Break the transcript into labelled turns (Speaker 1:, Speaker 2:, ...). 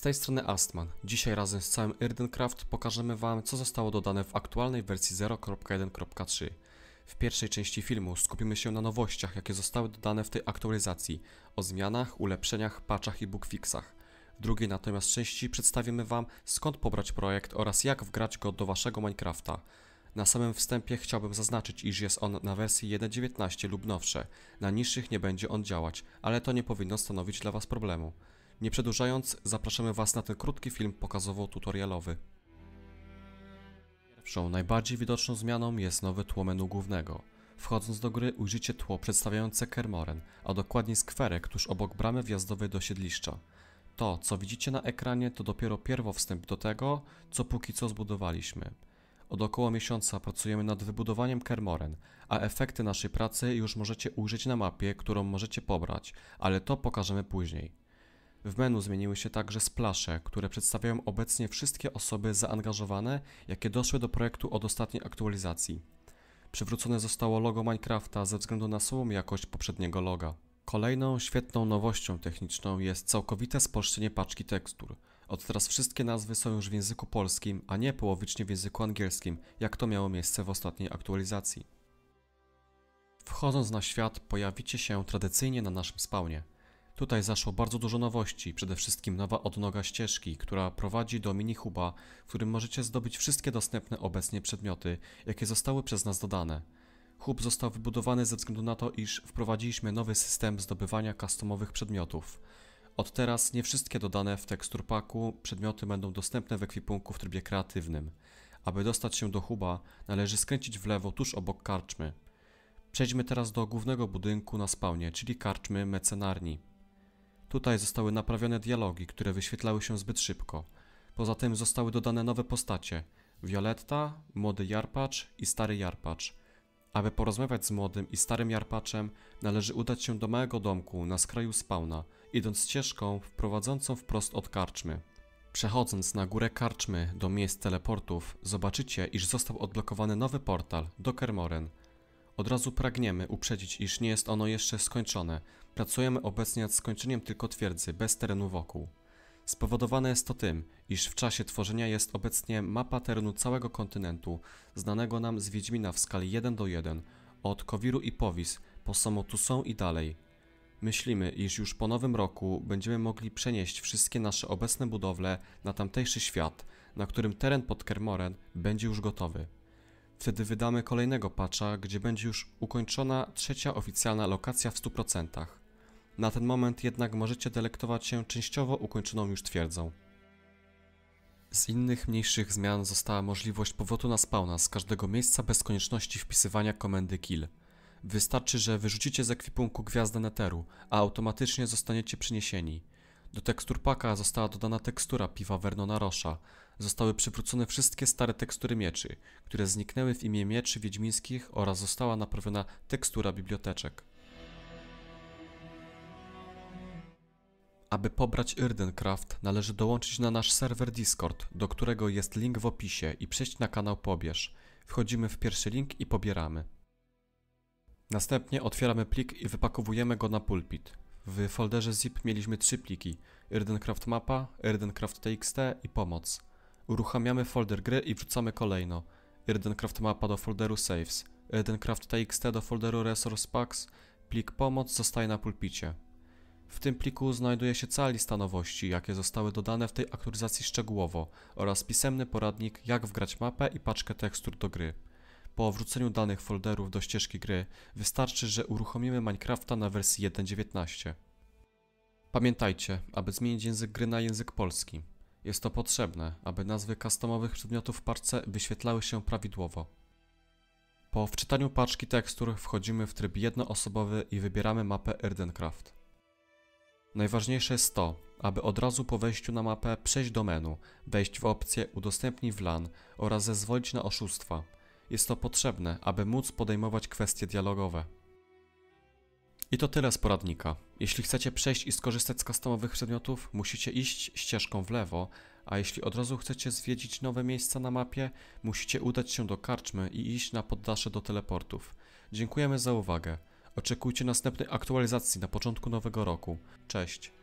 Speaker 1: Z tej strony Astman. Dzisiaj razem z całym Irdencraft pokażemy Wam, co zostało dodane w aktualnej wersji 0.1.3. W pierwszej części filmu skupimy się na nowościach, jakie zostały dodane w tej aktualizacji, o zmianach, ulepszeniach, patchach i bugfixach. W drugiej natomiast części przedstawimy Wam, skąd pobrać projekt oraz jak wgrać go do Waszego Minecrafta. Na samym wstępie chciałbym zaznaczyć, iż jest on na wersji 1.19 lub nowsze. Na niższych nie będzie on działać, ale to nie powinno stanowić dla Was problemu. Nie przedłużając, zapraszamy Was na ten krótki film pokazowo-tutorialowy. Pierwszą, najbardziej widoczną zmianą jest nowe tło menu głównego. Wchodząc do gry ujrzycie tło przedstawiające Kermoren, a dokładniej skwerek tuż obok bramy wjazdowej do siedliszcza. To, co widzicie na ekranie, to dopiero pierwowstęp do tego, co póki co zbudowaliśmy. Od około miesiąca pracujemy nad wybudowaniem Kermoren, a efekty naszej pracy już możecie ujrzeć na mapie, którą możecie pobrać, ale to pokażemy później. W menu zmieniły się także splasze, które przedstawiają obecnie wszystkie osoby zaangażowane, jakie doszły do projektu od ostatniej aktualizacji. Przywrócone zostało logo Minecrafta ze względu na słabą jakość poprzedniego loga. Kolejną świetną nowością techniczną jest całkowite spolszczenie paczki tekstur. Od teraz wszystkie nazwy są już w języku polskim, a nie połowicznie w języku angielskim, jak to miało miejsce w ostatniej aktualizacji. Wchodząc na świat pojawicie się tradycyjnie na naszym spawnie. Tutaj zaszło bardzo dużo nowości, przede wszystkim nowa odnoga ścieżki, która prowadzi do mini mini-huba, w którym możecie zdobyć wszystkie dostępne obecnie przedmioty, jakie zostały przez nas dodane. Hub został wybudowany ze względu na to, iż wprowadziliśmy nowy system zdobywania customowych przedmiotów. Od teraz nie wszystkie dodane w tekstur paku przedmioty będą dostępne w ekwipunku w trybie kreatywnym. Aby dostać się do huba, należy skręcić w lewo tuż obok karczmy. Przejdźmy teraz do głównego budynku na spawnie, czyli karczmy mecenarni. Tutaj zostały naprawione dialogi, które wyświetlały się zbyt szybko. Poza tym zostały dodane nowe postacie. Violetta, młody Jarpacz i stary Jarpacz. Aby porozmawiać z młodym i starym Jarpaczem, należy udać się do małego domku na skraju spawna, idąc ścieżką prowadzącą wprost od karczmy. Przechodząc na górę karczmy do miejsc teleportów, zobaczycie, iż został odblokowany nowy portal do Kermoren – od razu pragniemy uprzedzić, iż nie jest ono jeszcze skończone. Pracujemy obecnie nad skończeniem tylko twierdzy, bez terenu wokół. Spowodowane jest to tym, iż w czasie tworzenia jest obecnie mapa terenu całego kontynentu, znanego nam z Wiedźmina w skali 1 do 1, od Kowiru i Powis, po Samotusą i dalej. Myślimy, iż już po nowym roku będziemy mogli przenieść wszystkie nasze obecne budowle na tamtejszy świat, na którym teren pod Kermoren będzie już gotowy. Wtedy wydamy kolejnego patcha, gdzie będzie już ukończona trzecia oficjalna lokacja w 100%. Na ten moment jednak możecie delektować się częściowo ukończoną już twierdzą. Z innych mniejszych zmian została możliwość powrotu na spawna z każdego miejsca bez konieczności wpisywania komendy kill. Wystarczy, że wyrzucicie z ekwipunku gwiazdę neteru, a automatycznie zostaniecie przyniesieni. Do teksturpaka została dodana tekstura piwa Vernona Rocha, zostały przywrócone wszystkie stare tekstury mieczy, które zniknęły w imię mieczy wiedźmińskich oraz została naprawiona tekstura biblioteczek. Aby pobrać Irdencraft, należy dołączyć na nasz serwer Discord, do którego jest link w opisie i przejść na kanał Pobierz. Wchodzimy w pierwszy link i pobieramy. Następnie otwieramy plik i wypakowujemy go na pulpit. W folderze zip mieliśmy trzy pliki: Irdencraft mapa, Irdencraft txt i pomoc. Uruchamiamy folder gry i wrzucamy kolejno. Irdencraft mapa do folderu saves, Irdencraft txt do folderu resource packs, plik pomoc zostaje na pulpicie. W tym pliku znajduje się cała lista nowości, jakie zostały dodane w tej aktualizacji szczegółowo oraz pisemny poradnik jak wgrać mapę i paczkę tekstur do gry. Po wrzuceniu danych folderów do ścieżki gry wystarczy, że uruchomimy Minecrafta na wersji 1.19. Pamiętajcie, aby zmienić język gry na język polski. Jest to potrzebne, aby nazwy customowych przedmiotów w parce wyświetlały się prawidłowo. Po wczytaniu paczki tekstur wchodzimy w tryb jednoosobowy i wybieramy mapę Erdencraft. Najważniejsze jest to, aby od razu po wejściu na mapę przejść do menu, wejść w opcję Udostępnij w LAN oraz zezwolić na oszustwa. Jest to potrzebne, aby móc podejmować kwestie dialogowe. I to tyle z poradnika. Jeśli chcecie przejść i skorzystać z customowych przedmiotów, musicie iść ścieżką w lewo, a jeśli od razu chcecie zwiedzić nowe miejsca na mapie, musicie udać się do karczmy i iść na poddasze do teleportów. Dziękujemy za uwagę. Oczekujcie następnej aktualizacji na początku nowego roku. Cześć!